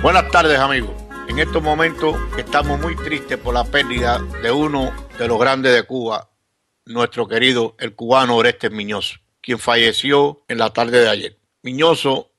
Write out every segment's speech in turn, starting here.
Buenas tardes amigos. En estos momentos estamos muy tristes por la pérdida de uno de los grandes de Cuba, nuestro querido el cubano Orestes Miñoso, quien falleció en la tarde de ayer. Miñoso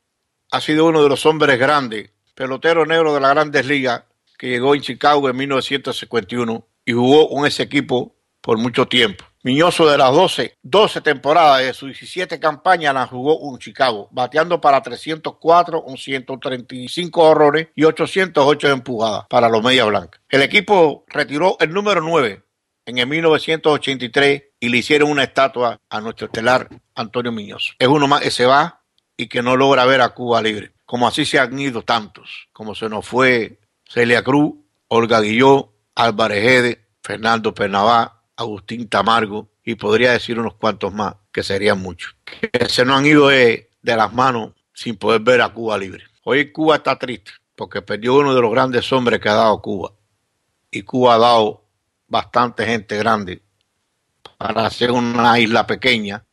ha sido uno de los hombres grandes, pelotero negro de las grandes ligas, que llegó en Chicago en 1951 y jugó con ese equipo por mucho tiempo. Miñoso de las 12, 12 temporadas de sus 17 campañas las jugó un Chicago, bateando para 304, un 135 horrores y 808 empujadas para los Medias Blancas. El equipo retiró el número 9 en el 1983 y le hicieron una estatua a nuestro estelar Antonio Miñoso. Es uno más que se va y que no logra ver a Cuba libre, como así se han ido tantos, como se nos fue Celia Cruz, Olga Guilló, Álvarez Fernando Pernavá, Agustín Tamargo y podría decir unos cuantos más, que serían muchos, que se nos han ido de, las manos sin poder ver a Cuba libre. Hoy Cuba está triste porque perdió uno de los grandes hombres que ha dado Cuba. Y Cuba ha dado bastante gente grande para ser una isla pequeña.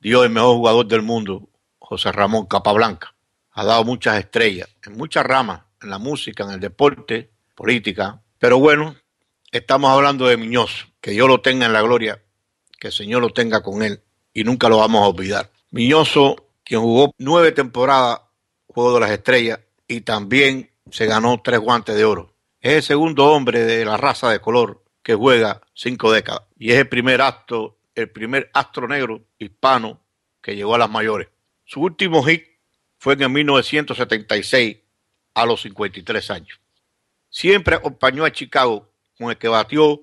Dio el mejor jugador del mundo, José Ramón Capablanca. Ha dado muchas estrellas en muchas ramas, en la música, en el deporte, política. Pero bueno, estamos hablando de Miñoso, que Dios lo tenga en la gloria, que el Señor lo tenga con él y nunca lo vamos a olvidar. Miñoso, quien jugó nueve temporadas, Juego de las Estrellas, y también se ganó tres guantes de oro. Es el segundo hombre de la raza de color que juega cinco décadas y es el primer acto, el primer astro negro hispano que llegó a las mayores. Su último hit fue en 1976 a los 53 años. Siempre acompañó a Chicago con el que batió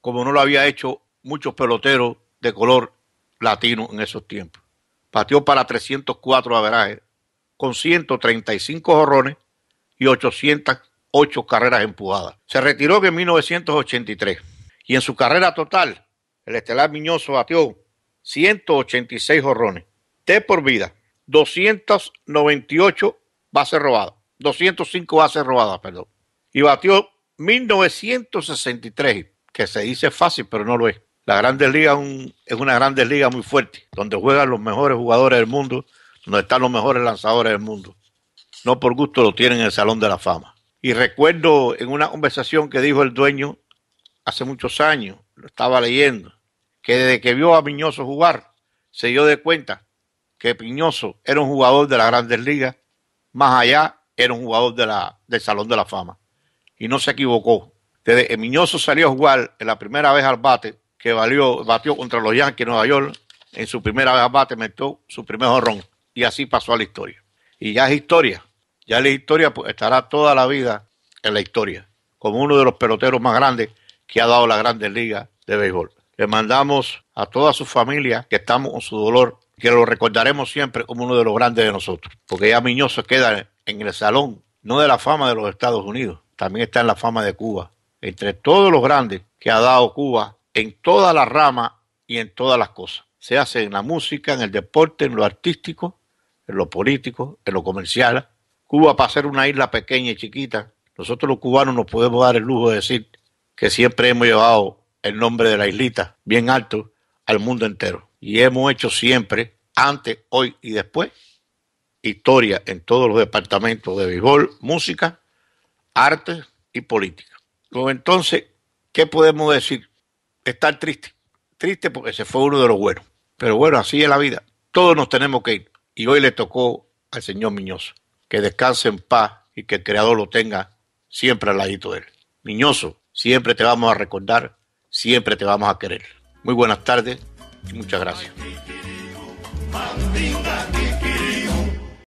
como no lo había hecho muchos peloteros de color latino en esos tiempos. Batió para 304 averajes, con 135 jorrones y 808 carreras empujadas. Se retiró en 1983 y en su carrera total, el Estelar Miñoso batió 186 jorrones, T por vida, 298 bases robadas, 205 bases robadas, perdón, y batió 1963, que se dice fácil, pero no lo es. La Grandes Ligas es una Grandes Liga muy fuerte, donde juegan los mejores jugadores del mundo, donde están los mejores lanzadores del mundo. No por gusto lo tienen en el Salón de la Fama. Y recuerdo en una conversación que dijo el dueño hace muchos años, lo estaba leyendo, que desde que vio a Piñoso jugar, se dio de cuenta que Piñoso era un jugador de la Grandes Ligas, más allá era un jugador de la, del Salón de la Fama y no se equivocó. Desde, Miñoso salió a jugar en la primera vez al bate, que valió, batió contra los Yankees de Nueva York. En su primera vez al bate metió su primer jorrón. Y así pasó a la historia. Y ya es historia. Ya la historia pues, estará toda la vida en la historia. Como uno de los peloteros más grandes que ha dado la grande Ligas de Béisbol. Le mandamos a toda su familia que estamos con su dolor, que lo recordaremos siempre como uno de los grandes de nosotros. Porque ya Miñoso queda en el salón, no de la fama de los Estados Unidos, también está en la fama de Cuba. Entre todos los grandes que ha dado Cuba en todas las ramas y en todas las cosas. Se hace en la música, en el deporte, en lo artístico, en lo político, en lo comercial. Cuba para ser una isla pequeña y chiquita, nosotros los cubanos nos podemos dar el lujo de decir que siempre hemos llevado el nombre de la islita bien alto al mundo entero. Y hemos hecho siempre, antes, hoy y después, historia en todos los departamentos de béisbol, música arte y política. entonces, ¿qué podemos decir? Estar triste. Triste porque se fue uno de los buenos. Pero bueno, así es la vida. Todos nos tenemos que ir. Y hoy le tocó al señor Miñoso. Que descanse en paz y que el Creador lo tenga siempre al ladito de él. Miñoso, siempre te vamos a recordar, siempre te vamos a querer. Muy buenas tardes y muchas gracias.